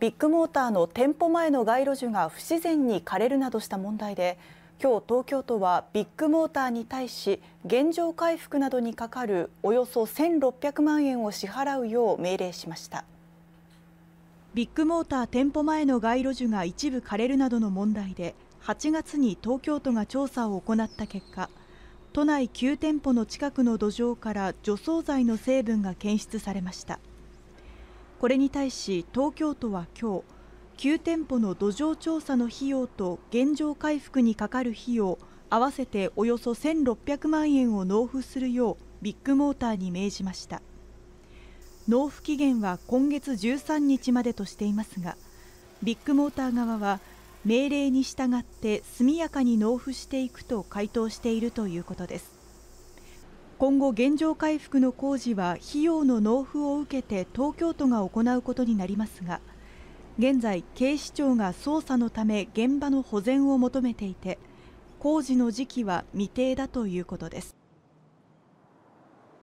ビッグモーターの店舗前の街路樹が不自然に枯れるなどした問題で今日東京都はビッグモーターに対し原状回復などにかかるおよそ1600万円を支払うよう命令しましたビッグモーター店舗前の街路樹が一部枯れるなどの問題で8月に東京都が調査を行った結果都内9店舗の近くの土壌から除草剤の成分が検出されましたこれに対し東京都は今日9店舗の土壌調査の費用と原状回復にかかる費用合わせておよそ1600万円を納付するようビッグモーターに命じました納付期限は今月13日までとしていますがビッグモーター側は命令に従って速やかに納付していくと回答しているということです今後、原状回復の工事は費用の納付を受けて東京都が行うことになりますが現在、警視庁が捜査のため現場の保全を求めていて工事の時期は未定だということです。